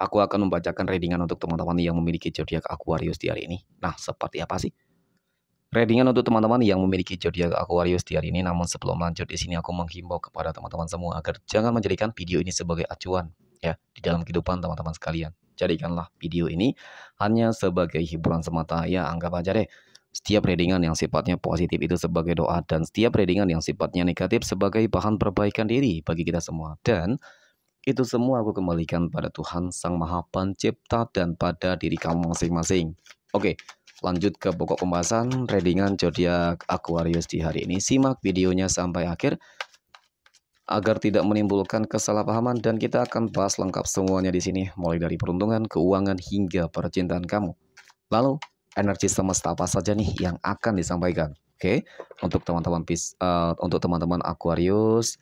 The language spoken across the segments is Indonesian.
Aku akan membacakan readingan untuk teman-teman yang memiliki zodiak Aquarius di hari ini. Nah, seperti apa sih? Readingan untuk teman-teman yang memiliki zodiak Aquarius di hari ini. Namun sebelum lanjut di sini aku menghimbau kepada teman-teman semua agar jangan menjadikan video ini sebagai acuan ya di dalam kehidupan teman-teman sekalian. Jadikanlah video ini hanya sebagai hiburan semata ya anggap aja deh setiap readingan yang sifatnya positif itu sebagai doa dan setiap readingan yang sifatnya negatif sebagai bahan perbaikan diri bagi kita semua. Dan itu semua aku kembalikan pada Tuhan Sang Maha Pencipta dan pada diri kamu masing-masing. Oke, lanjut ke pokok pembahasan readingan zodiak Aquarius di hari ini. Simak videonya sampai akhir agar tidak menimbulkan kesalahpahaman dan kita akan bahas lengkap semuanya di sini mulai dari peruntungan, keuangan hingga percintaan kamu. Lalu, energi semesta apa saja nih yang akan disampaikan? Oke, okay? untuk teman-teman uh, untuk teman-teman Aquarius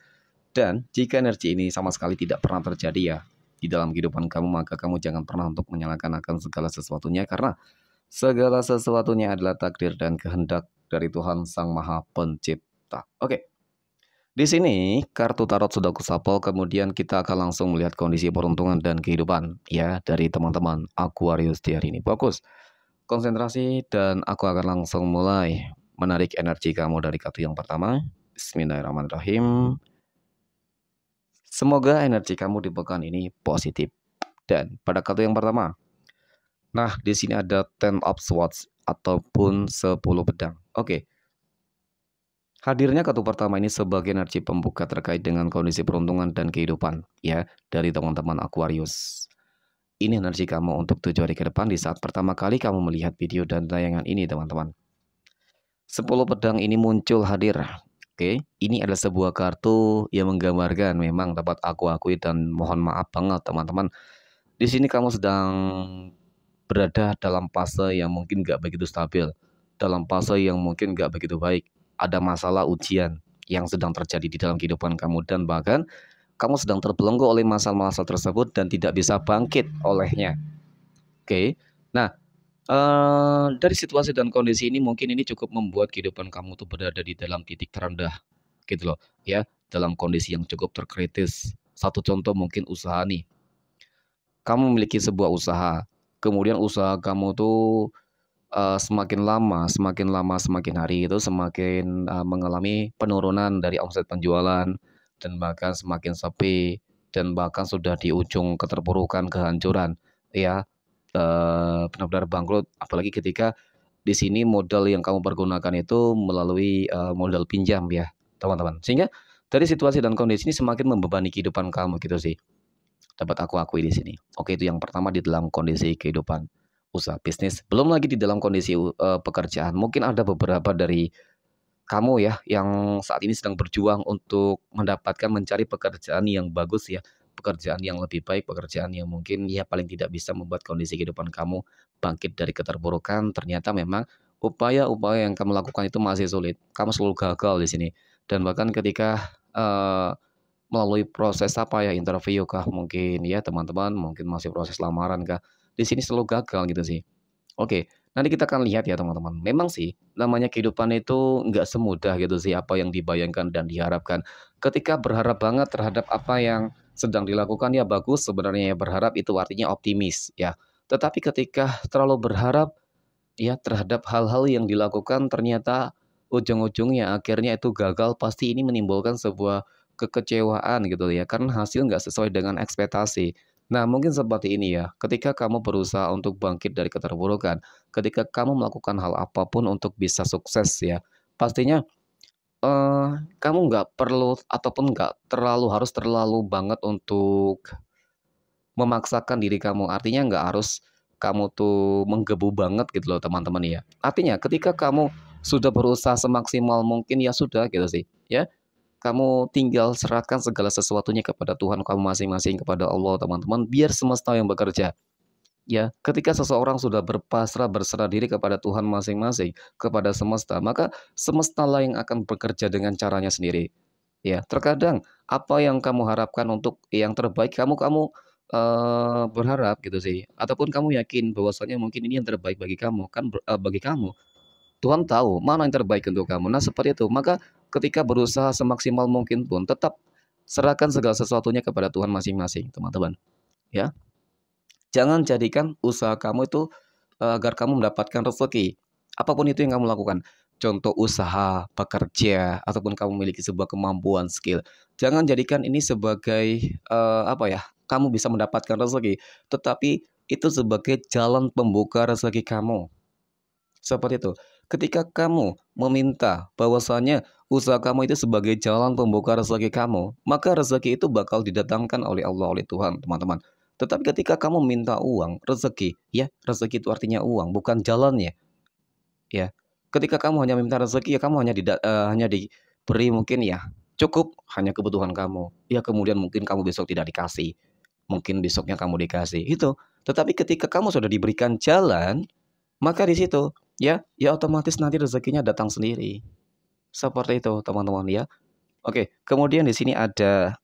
dan jika energi ini sama sekali tidak pernah terjadi ya di dalam kehidupan kamu, maka kamu jangan pernah untuk menyalahkan akan segala sesuatunya karena segala sesuatunya adalah takdir dan kehendak dari Tuhan Sang Maha Pencipta. Oke. Di sini kartu tarot sudah kusapel, kemudian kita akan langsung melihat kondisi peruntungan dan kehidupan ya dari teman-teman Aquarius di hari ini. Fokus, konsentrasi dan aku akan langsung mulai menarik energi kamu dari kartu yang pertama. Bismillahirrahmanirrahim. Semoga energi kamu di pekan ini positif. Dan pada kartu yang pertama, nah di sini ada Ten of Swords ataupun 10 pedang. Oke. Hadirnya kartu pertama ini sebagai energi pembuka terkait dengan kondisi peruntungan dan kehidupan ya dari teman-teman Aquarius. Ini energi kamu untuk tujuh hari ke depan di saat pertama kali kamu melihat video dan tayangan ini teman-teman. 10 pedang ini muncul hadir Oke, ini adalah sebuah kartu yang menggambarkan memang dapat aku akui dan mohon maaf banget teman-teman. Di sini kamu sedang berada dalam fase yang mungkin gak begitu stabil, dalam fase yang mungkin gak begitu baik. Ada masalah ujian yang sedang terjadi di dalam kehidupan kamu dan bahkan kamu sedang terbelenggu oleh masalah-masalah tersebut dan tidak bisa bangkit olehnya. Oke. Nah, Eh, dari situasi dan kondisi ini mungkin ini cukup membuat kehidupan kamu tuh berada di dalam titik terendah gitu loh ya dalam kondisi yang cukup terkritis satu contoh mungkin usaha nih kamu memiliki sebuah usaha kemudian usaha kamu tuh uh, semakin lama semakin lama semakin hari itu semakin uh, mengalami penurunan dari omset penjualan dan bahkan semakin sepi dan bahkan sudah di ujung keterpurukan kehancuran ya Eh, benar-benar bangkrut apalagi ketika di sini modal yang kamu pergunakan itu melalui uh, modal pinjam ya teman-teman sehingga dari situasi dan kondisi ini semakin membebani kehidupan kamu gitu sih dapat aku akui di sini oke itu yang pertama di dalam kondisi kehidupan usaha bisnis belum lagi di dalam kondisi uh, pekerjaan mungkin ada beberapa dari kamu ya yang saat ini sedang berjuang untuk mendapatkan mencari pekerjaan yang bagus ya pekerjaan yang lebih baik, pekerjaan yang mungkin ya paling tidak bisa membuat kondisi kehidupan kamu bangkit dari keterburukan. ternyata memang upaya-upaya yang kamu lakukan itu masih sulit. Kamu selalu gagal di sini. Dan bahkan ketika uh, melalui proses apa ya interview kah mungkin ya teman-teman mungkin masih proses lamaran kah di sini selalu gagal gitu sih oke nanti kita akan lihat ya teman-teman memang sih namanya kehidupan itu nggak semudah gitu sih apa yang dibayangkan dan diharapkan ketika berharap banget terhadap apa yang sedang dilakukan ya bagus sebenarnya ya berharap itu artinya optimis ya. Tetapi ketika terlalu berharap ya terhadap hal-hal yang dilakukan ternyata ujung-ujungnya akhirnya itu gagal pasti ini menimbulkan sebuah kekecewaan gitu ya karena hasil nggak sesuai dengan ekspektasi. Nah mungkin seperti ini ya ketika kamu berusaha untuk bangkit dari keterburukan, ketika kamu melakukan hal apapun untuk bisa sukses ya pastinya uh, kamu nggak perlu ataupun nggak terlalu harus terlalu banget untuk memaksakan diri kamu. Artinya nggak harus kamu tuh menggebu banget gitu loh teman-teman ya. Artinya ketika kamu sudah berusaha semaksimal mungkin ya sudah gitu sih ya. Kamu tinggal serahkan segala sesuatunya kepada Tuhan kamu masing-masing kepada Allah teman-teman biar semesta yang bekerja. Ya, ketika seseorang sudah berpasrah berserah diri kepada Tuhan masing-masing, kepada semesta, maka semesta lah yang akan bekerja dengan caranya sendiri. Ya, terkadang apa yang kamu harapkan untuk yang terbaik kamu kamu uh, berharap gitu sih, ataupun kamu yakin bahwasanya mungkin ini yang terbaik bagi kamu kan uh, bagi kamu. Tuhan tahu mana yang terbaik untuk kamu. Nah, seperti itu. Maka ketika berusaha semaksimal mungkin pun tetap serahkan segala sesuatunya kepada Tuhan masing-masing, teman-teman. Ya. Jangan jadikan usaha kamu itu eh, agar kamu mendapatkan rezeki. Apapun itu yang kamu lakukan, contoh usaha, pekerja, ataupun kamu memiliki sebuah kemampuan skill. Jangan jadikan ini sebagai uh, apa ya? Kamu bisa mendapatkan rezeki, tetapi itu sebagai jalan pembuka rezeki kamu. Seperti itu. Ketika kamu meminta bahwasanya usaha kamu itu sebagai jalan pembuka rezeki kamu, maka rezeki itu bakal didatangkan oleh Allah oleh Tuhan, teman-teman. Tetapi ketika kamu minta uang, rezeki, ya, rezeki itu artinya uang, bukan jalannya. Ya. Ketika kamu hanya minta rezeki, ya kamu hanya di uh, eh, hanya diberi mungkin ya cukup hanya kebutuhan kamu. Ya kemudian mungkin kamu besok tidak dikasih. Mungkin besoknya kamu dikasih. Itu. Tetapi ketika kamu sudah diberikan jalan, maka di situ ya, ya otomatis nanti rezekinya datang sendiri. Seperti itu, teman-teman ya. Oke, kemudian di sini ada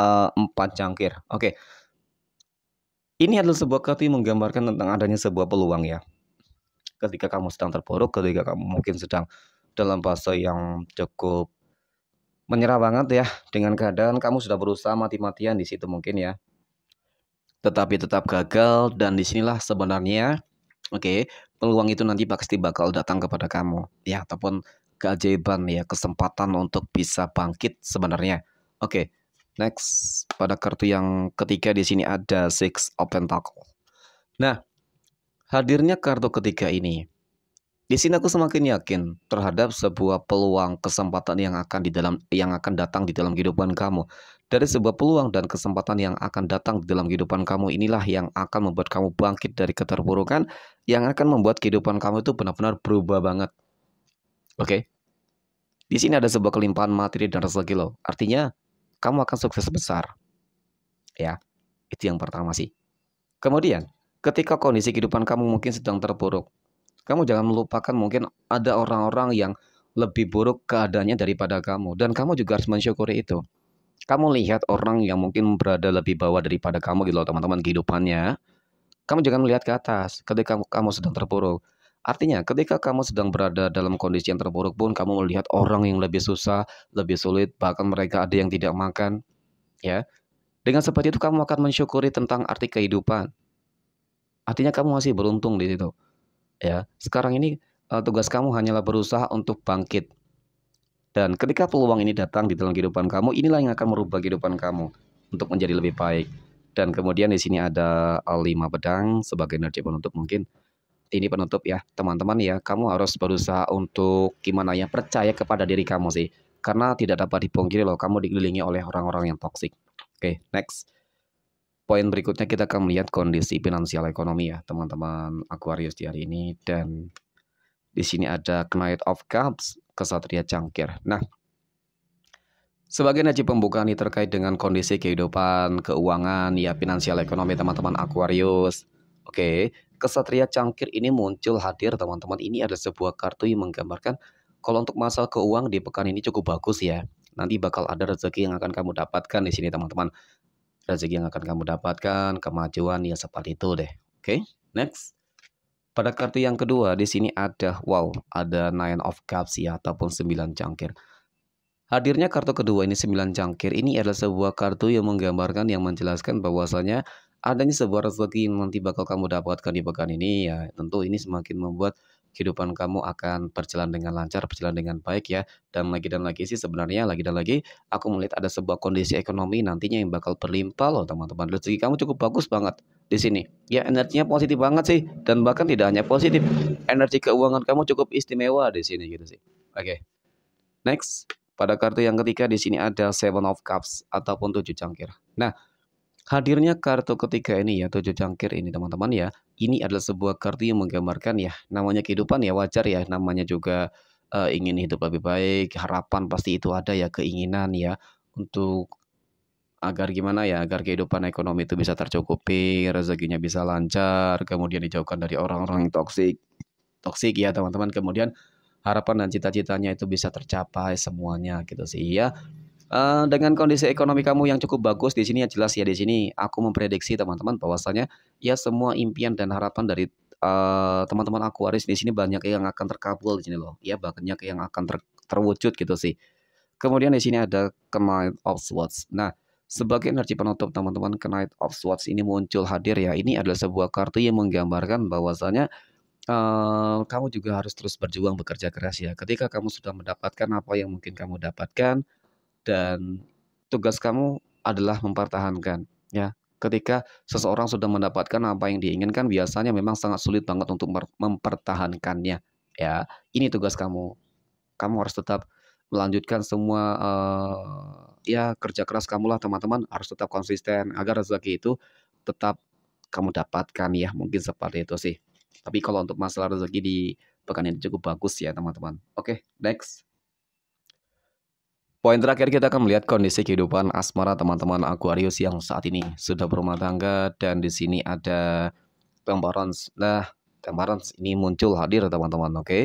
uh, empat cangkir. Oke, ini adalah sebuah kata yang menggambarkan tentang adanya sebuah peluang ya. Ketika kamu sedang terpuruk, ketika kamu mungkin sedang dalam fase yang cukup menyerah banget ya dengan keadaan kamu sudah berusaha mati-matian di situ mungkin ya. Tetapi tetap gagal dan disinilah sebenarnya oke okay, peluang itu nanti pasti bakal datang kepada kamu ya ataupun keajaiban ya kesempatan untuk bisa bangkit sebenarnya. Oke, okay, Next, pada kartu yang ketiga di sini ada Six of Pentacle. Nah, hadirnya kartu ketiga ini, di sini aku semakin yakin terhadap sebuah peluang kesempatan yang akan di dalam yang akan datang di dalam kehidupan kamu. Dari sebuah peluang dan kesempatan yang akan datang di dalam kehidupan kamu inilah yang akan membuat kamu bangkit dari keterpurukan, yang akan membuat kehidupan kamu itu benar-benar berubah banget. Oke? Okay? Di sini ada sebuah kelimpahan materi dan rezeki loh. Artinya, kamu akan sukses hmm. besar. Ya, itu yang pertama sih. Kemudian, ketika kondisi kehidupan kamu mungkin sedang terpuruk, kamu jangan melupakan mungkin ada orang-orang yang lebih buruk keadaannya daripada kamu. Dan kamu juga harus mensyukuri itu. Kamu lihat orang yang mungkin berada lebih bawah daripada kamu gitu loh teman-teman kehidupannya. Kamu jangan melihat ke atas ketika kamu sedang terpuruk. Artinya, ketika kamu sedang berada dalam kondisi yang terburuk pun, kamu melihat orang yang lebih susah, lebih sulit, bahkan mereka ada yang tidak makan, ya. Dengan seperti itu kamu akan mensyukuri tentang arti kehidupan. Artinya kamu masih beruntung di situ. Ya, sekarang ini eh, tugas kamu hanyalah berusaha untuk bangkit. Dan ketika peluang ini datang di dalam kehidupan kamu, inilah yang akan merubah kehidupan kamu untuk menjadi lebih baik. Dan kemudian di sini ada eh, lima pedang sebagai energi penutup mungkin ini penutup ya teman-teman ya kamu harus berusaha untuk gimana ya percaya kepada diri kamu sih karena tidak dapat dipungkiri loh kamu dikelilingi oleh orang-orang yang toksik oke okay, next poin berikutnya kita akan melihat kondisi finansial ekonomi ya teman-teman Aquarius di hari ini dan di sini ada Knight of Cups kesatria cangkir nah sebagai najib pembuka ini terkait dengan kondisi kehidupan, keuangan, ya finansial ekonomi teman-teman Aquarius. Oke, Kesatria Cangkir ini muncul hadir teman-teman. Ini ada sebuah kartu yang menggambarkan kalau untuk masalah keuangan di pekan ini cukup bagus ya. Nanti bakal ada rezeki yang akan kamu dapatkan di sini teman-teman. Rezeki yang akan kamu dapatkan, kemajuan ya seperti itu deh. Oke, okay, next. Pada kartu yang kedua di sini ada wow, ada Nine of Cups ya ataupun 9 cangkir. Hadirnya kartu kedua ini 9 cangkir ini adalah sebuah kartu yang menggambarkan yang menjelaskan bahwasanya adanya sebuah rezeki yang nanti bakal kamu dapatkan di pekan ini ya tentu ini semakin membuat kehidupan kamu akan berjalan dengan lancar, berjalan dengan baik ya. Dan lagi dan lagi sih sebenarnya lagi dan lagi aku melihat ada sebuah kondisi ekonomi nantinya yang bakal berlimpah loh teman-teman. Rezeki kamu cukup bagus banget di sini. Ya energinya positif banget sih dan bahkan tidak hanya positif, energi keuangan kamu cukup istimewa di sini gitu sih. Oke. Okay. Next, pada kartu yang ketiga di sini ada Seven of Cups ataupun tujuh cangkir. Nah, Hadirnya kartu ketiga ini ya, tujuh cangkir ini teman-teman ya, ini adalah sebuah kartu yang menggambarkan ya, namanya kehidupan ya wajar ya, namanya juga uh, ingin hidup lebih baik, harapan pasti itu ada ya, keinginan ya, untuk agar gimana ya agar kehidupan ekonomi itu bisa tercukupi rezekinya bisa lancar kemudian dijauhkan dari orang-orang yang toksik toksik ya teman-teman kemudian harapan dan cita-citanya itu bisa tercapai semuanya gitu sih ya Eh, dengan kondisi ekonomi kamu yang cukup bagus di sini ya jelas ya di sini aku memprediksi teman-teman bahwasanya ya semua impian dan harapan dari eh, teman-teman uh, Aquarius di sini banyak yang akan terkabul di sini loh ya banyak yang akan ter, terwujud gitu sih kemudian di sini ada Knight of Swords nah sebagai energi penutup teman-teman Knight of Swords ini muncul hadir ya ini adalah sebuah kartu yang menggambarkan bahwasanya uh, eh, kamu juga harus terus berjuang bekerja keras ya ketika kamu sudah mendapatkan apa yang mungkin kamu dapatkan dan tugas kamu adalah mempertahankan ya ketika seseorang sudah mendapatkan apa yang diinginkan biasanya memang sangat sulit banget untuk mempertahankannya ya ini tugas kamu kamu harus tetap melanjutkan semua uh, ya kerja keras kamu lah teman-teman harus tetap konsisten agar rezeki itu tetap kamu dapatkan ya mungkin seperti itu sih tapi kalau untuk masalah rezeki di pekan ini cukup bagus ya teman-teman oke okay, next Poin terakhir kita akan melihat kondisi kehidupan asmara teman-teman Aquarius yang saat ini sudah berumah tangga dan di sini ada temperance. Nah, temperance ini muncul hadir teman-teman, oke. Okay?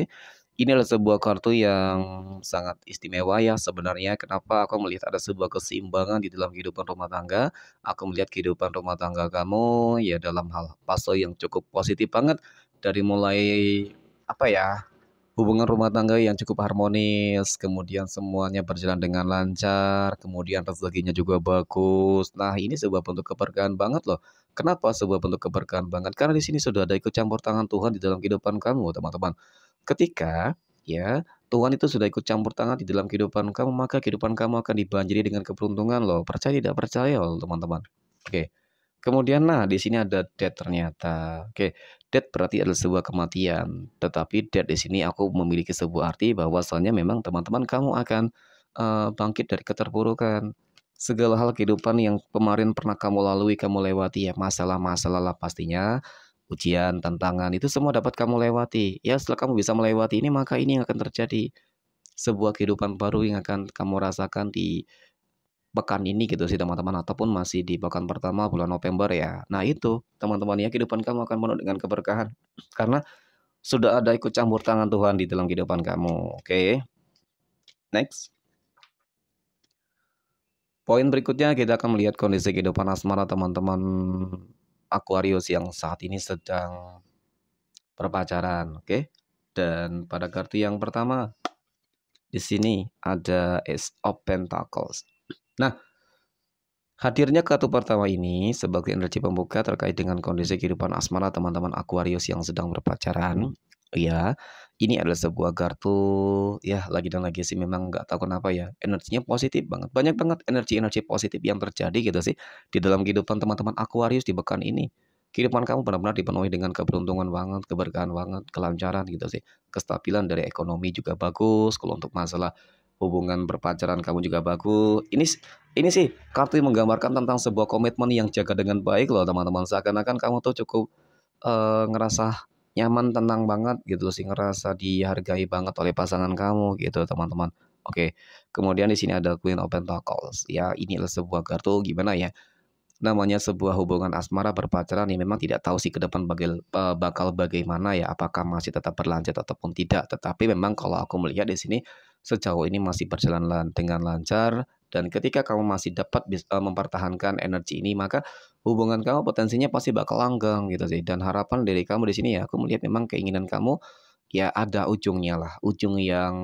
Ini adalah sebuah kartu yang sangat istimewa ya sebenarnya. Kenapa aku melihat ada sebuah keseimbangan di dalam kehidupan rumah tangga. Aku melihat kehidupan rumah tangga kamu ya dalam hal fase yang cukup positif banget dari mulai apa ya hubungan rumah tangga yang cukup harmonis, kemudian semuanya berjalan dengan lancar, kemudian rezekinya juga bagus. Nah, ini sebuah bentuk keberkahan banget loh. Kenapa sebuah bentuk keberkahan banget? Karena di sini sudah ada ikut campur tangan Tuhan di dalam kehidupan kamu, teman-teman. Ketika ya Tuhan itu sudah ikut campur tangan di dalam kehidupan kamu, maka kehidupan kamu akan dibanjiri dengan keberuntungan loh. Percaya tidak percaya loh, teman-teman. Oke. Kemudian nah di sini ada dead ternyata. Oke, dead berarti adalah sebuah kematian. Tetapi dead di sini aku memiliki sebuah arti bahwa soalnya memang teman-teman kamu akan uh, bangkit dari keterpurukan. Segala hal kehidupan yang kemarin pernah kamu lalui, kamu lewati ya masalah-masalah lah pastinya ujian, tantangan itu semua dapat kamu lewati. Ya setelah kamu bisa melewati ini maka ini yang akan terjadi sebuah kehidupan baru yang akan kamu rasakan di pekan ini gitu sih teman-teman ataupun masih di pekan pertama bulan November ya. Nah itu teman-teman ya kehidupan kamu akan penuh dengan keberkahan karena sudah ada ikut campur tangan Tuhan di dalam kehidupan kamu. Oke. Okay. Next. Poin berikutnya kita akan melihat kondisi kehidupan asmara teman-teman Aquarius yang saat ini sedang berpacaran, oke? Okay? Dan pada kartu yang pertama di sini ada Ace of Pentacles. Nah, Hadirnya kartu pertama ini sebagai energi pembuka terkait dengan kondisi kehidupan asmara teman-teman Aquarius yang sedang berpacaran. Ya, ini adalah sebuah kartu ya lagi dan lagi sih memang nggak tahu kenapa ya energinya positif banget banyak banget energi-energi positif yang terjadi gitu sih di dalam kehidupan teman-teman Aquarius di pekan ini kehidupan kamu benar-benar dipenuhi dengan keberuntungan banget, keberkahan banget, kelancaran gitu sih. Kestabilan dari ekonomi juga bagus. Kalau untuk masalah hubungan berpacaran kamu juga bagus. Ini ini sih kartu yang menggambarkan tentang sebuah komitmen yang jaga dengan baik loh teman-teman. Seakan-akan kamu tuh cukup uh, ngerasa nyaman, tenang banget gitu sih, ngerasa dihargai banget oleh pasangan kamu gitu teman-teman. Oke, kemudian di sini ada Queen of Pentacles. Ya, ini adalah sebuah kartu gimana ya? Namanya sebuah hubungan asmara berpacaran yang memang tidak tahu sih ke depan bakal bagaimana ya, apakah masih tetap berlanjut ataupun tidak. Tetapi memang kalau aku melihat di sini sejauh ini masih berjalan dengan lancar dan ketika kamu masih dapat eh, mempertahankan energi ini maka hubungan kamu potensinya pasti bakal langgeng gitu sih dan harapan dari kamu di sini ya aku melihat memang keinginan kamu ya ada ujungnya lah ujung yang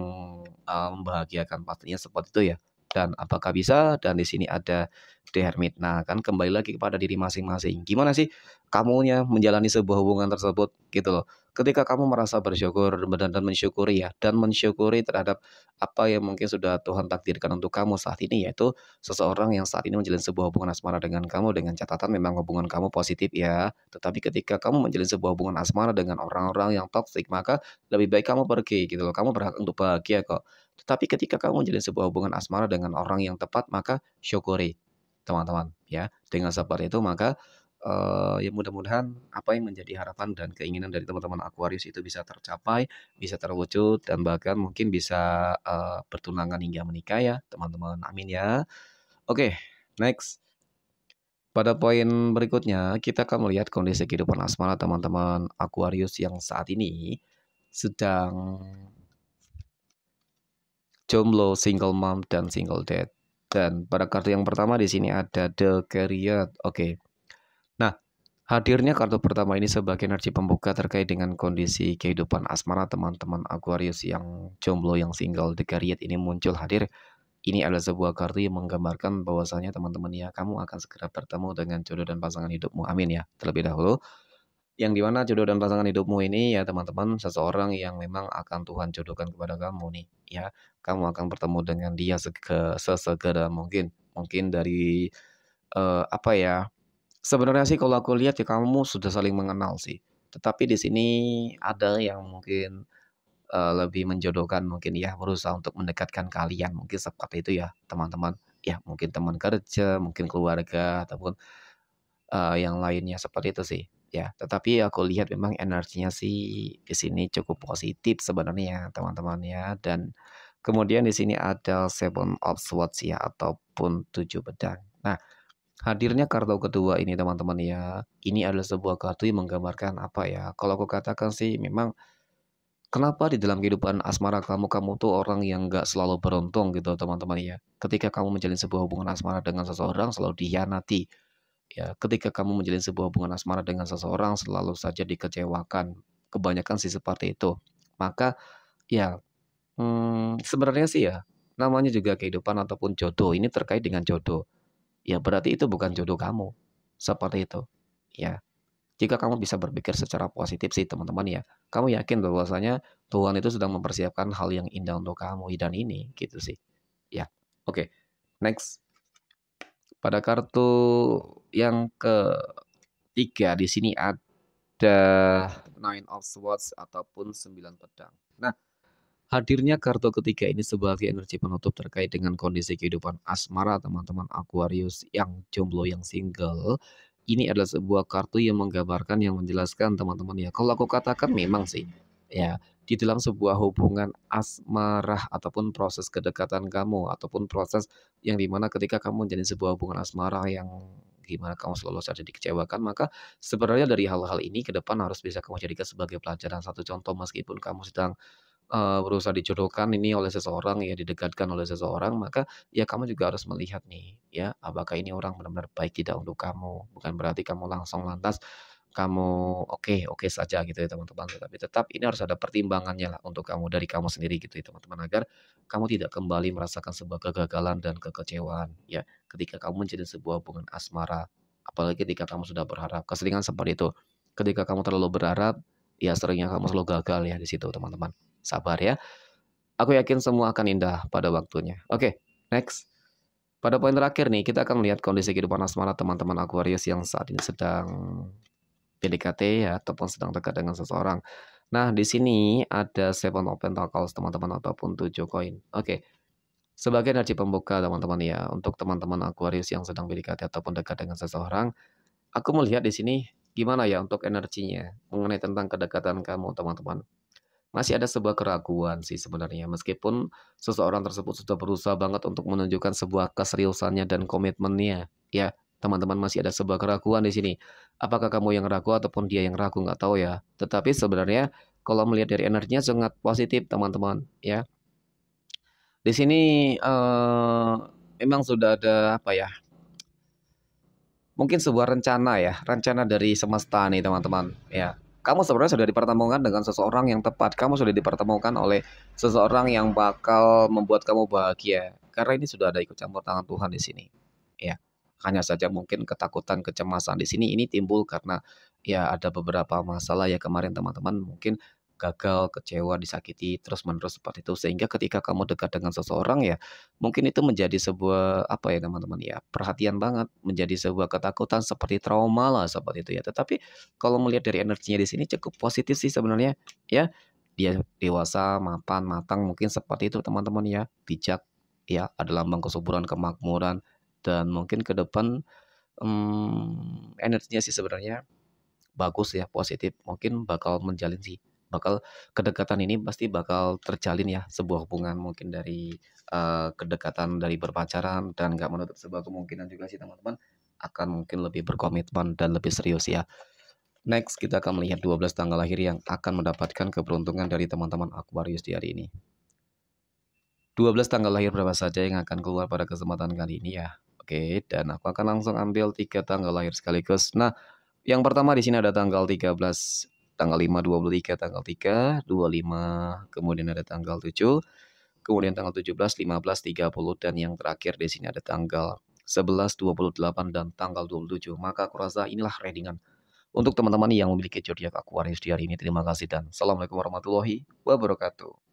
eh, membahagiakan pastinya seperti itu ya dan apakah bisa dan di sini ada di hermit. Nah, kan kembali lagi kepada diri masing-masing. Gimana sih kamunya menjalani sebuah hubungan tersebut gitu loh. Ketika kamu merasa bersyukur dan, dan mensyukuri ya dan mensyukuri terhadap apa yang mungkin sudah Tuhan takdirkan untuk kamu saat ini yaitu seseorang yang saat ini menjalin sebuah hubungan asmara dengan kamu dengan catatan memang hubungan kamu positif ya. Tetapi ketika kamu menjalin sebuah hubungan asmara dengan orang-orang yang toksik maka lebih baik kamu pergi gitu loh. Kamu berhak untuk bahagia kok. Tetapi ketika kamu menjalin sebuah hubungan asmara dengan orang yang tepat maka syukuri teman-teman ya dengan seperti itu maka uh, ya mudah-mudahan apa yang menjadi harapan dan keinginan dari teman-teman Aquarius itu bisa tercapai, bisa terwujud dan bahkan mungkin bisa uh, bertunangan hingga menikah ya, teman-teman. Amin ya. Oke, okay, next. Pada poin berikutnya, kita akan melihat kondisi kehidupan asmara teman-teman Aquarius yang saat ini sedang jomblo, single mom dan single dad dan pada kartu yang pertama di sini ada The Carrier. Oke. Nah, hadirnya kartu pertama ini sebagai energi pembuka terkait dengan kondisi kehidupan asmara teman-teman Aquarius yang jomblo yang single The Carrier ini muncul hadir. Ini adalah sebuah kartu yang menggambarkan bahwasanya teman-teman ya kamu akan segera bertemu dengan jodoh dan pasangan hidupmu. Amin ya. Terlebih dahulu, yang dimana jodoh dan pasangan hidupmu ini ya teman-teman seseorang yang memang akan Tuhan jodohkan kepada kamu nih ya kamu akan bertemu dengan dia sege, sesegera mungkin mungkin dari uh, apa ya sebenarnya sih kalau aku lihat ya kamu sudah saling mengenal sih tetapi di sini ada yang mungkin uh, lebih menjodohkan mungkin ya berusaha untuk mendekatkan kalian mungkin seperti itu ya teman-teman ya mungkin teman kerja mungkin keluarga ataupun uh, yang lainnya seperti itu sih ya tetapi aku lihat memang energinya sih di sini cukup positif sebenarnya teman-teman ya dan kemudian di sini ada seven of swords ya ataupun tujuh pedang nah hadirnya kartu kedua ini teman-teman ya ini adalah sebuah kartu yang menggambarkan apa ya kalau aku katakan sih memang Kenapa di dalam kehidupan asmara kamu kamu tuh orang yang nggak selalu beruntung gitu teman-teman ya. Ketika kamu menjalin sebuah hubungan asmara dengan seseorang selalu dihianati Ya, ketika kamu menjalin sebuah hubungan asmara dengan seseorang selalu saja dikecewakan. Kebanyakan sih seperti itu. Maka ya hmm, sebenarnya sih ya namanya juga kehidupan ataupun jodoh ini terkait dengan jodoh. Ya berarti itu bukan jodoh kamu. Seperti itu. Ya. Jika kamu bisa berpikir secara positif sih teman-teman ya, kamu yakin bahwasanya Tuhan itu sedang mempersiapkan hal yang indah untuk kamu dan ini gitu sih. Ya. Oke. Okay. Next. Pada kartu yang ketiga di sini ada Nine of Swords ataupun sembilan pedang. Nah, hadirnya kartu ketiga ini sebagai energi penutup terkait dengan kondisi kehidupan asmara teman-teman Aquarius yang jomblo yang single. Ini adalah sebuah kartu yang menggambarkan yang menjelaskan teman-teman ya. Kalau aku katakan memang sih ya di dalam sebuah hubungan asmara ataupun proses kedekatan kamu ataupun proses yang dimana ketika kamu menjadi sebuah hubungan asmara yang gimana kamu selalu saja dikecewakan maka sebenarnya dari hal-hal ini ke depan harus bisa kamu jadikan sebagai pelajaran satu contoh meskipun kamu sedang uh, berusaha dijodohkan ini oleh seseorang ya didekatkan oleh seseorang maka ya kamu juga harus melihat nih ya apakah ini orang benar-benar baik tidak untuk kamu bukan berarti kamu langsung lantas kamu oke okay, oke okay saja gitu ya teman-teman tapi tetap ini harus ada pertimbangannya lah untuk kamu dari kamu sendiri gitu ya teman-teman agar kamu tidak kembali merasakan sebuah kegagalan dan kekecewaan ya ketika kamu menjadi sebuah hubungan asmara apalagi ketika kamu sudah berharap keseringan seperti itu ketika kamu terlalu berharap ya seringnya kamu selalu gagal ya di situ teman-teman sabar ya aku yakin semua akan indah pada waktunya oke okay, next pada poin terakhir nih, kita akan melihat kondisi kehidupan asmara teman-teman Aquarius yang saat ini sedang PDKT ya ataupun sedang dekat dengan seseorang. Nah, di sini ada seven open talk calls teman-teman ataupun tujuh koin. Oke. Okay. Sebagai energi pembuka teman-teman ya, untuk teman-teman Aquarius yang sedang PDKT ataupun dekat dengan seseorang, aku melihat di sini gimana ya untuk energinya mengenai tentang kedekatan kamu teman-teman masih ada sebuah keraguan sih sebenarnya meskipun seseorang tersebut sudah berusaha banget untuk menunjukkan sebuah keseriusannya dan komitmennya ya teman-teman masih ada sebuah keraguan di sini. Apakah kamu yang ragu ataupun dia yang ragu nggak tahu ya. Tetapi sebenarnya kalau melihat dari energinya sangat positif teman-teman ya. Di sini eh, memang sudah ada apa ya? Mungkin sebuah rencana ya, rencana dari semesta nih teman-teman ya. Kamu sebenarnya sudah dipertemukan dengan seseorang yang tepat. Kamu sudah dipertemukan oleh seseorang yang bakal membuat kamu bahagia. Karena ini sudah ada ikut campur tangan Tuhan di sini. Ya. Hanya saja mungkin ketakutan, kecemasan di sini ini timbul karena ya ada beberapa masalah ya kemarin teman-teman mungkin gagal, kecewa, disakiti terus-menerus seperti itu sehingga ketika kamu dekat dengan seseorang ya mungkin itu menjadi sebuah apa ya teman-teman ya perhatian banget menjadi sebuah ketakutan seperti trauma lah seperti itu ya tetapi kalau melihat dari energinya di sini cukup positif sih sebenarnya ya dia dewasa, mapan, matang mungkin seperti itu teman-teman ya bijak ya ada lambang kesuburan kemakmuran dan mungkin ke depan um, energinya sih sebenarnya bagus ya positif mungkin bakal menjalin sih bakal kedekatan ini pasti bakal terjalin ya sebuah hubungan mungkin dari uh, kedekatan dari berpacaran dan nggak menutup sebuah kemungkinan juga sih teman-teman akan mungkin lebih berkomitmen dan lebih serius ya Next, kita akan melihat 12 tanggal lahir yang akan mendapatkan keberuntungan dari teman-teman Aquarius di hari ini. 12 tanggal lahir berapa saja yang akan keluar pada kesempatan kali ini ya. Oke, dan aku akan langsung ambil tiga tanggal lahir sekaligus. Nah, yang pertama di sini ada tanggal 13, tanggal 5, 23, tanggal 3, 25, kemudian ada tanggal 7, kemudian tanggal 17, 15, 30, dan yang terakhir di sini ada tanggal 11, 28, dan tanggal 27. Maka aku rasa inilah readingan untuk teman-teman yang memiliki zodiak Aquarius di hari ini. Terima kasih dan Assalamualaikum warahmatullahi wabarakatuh.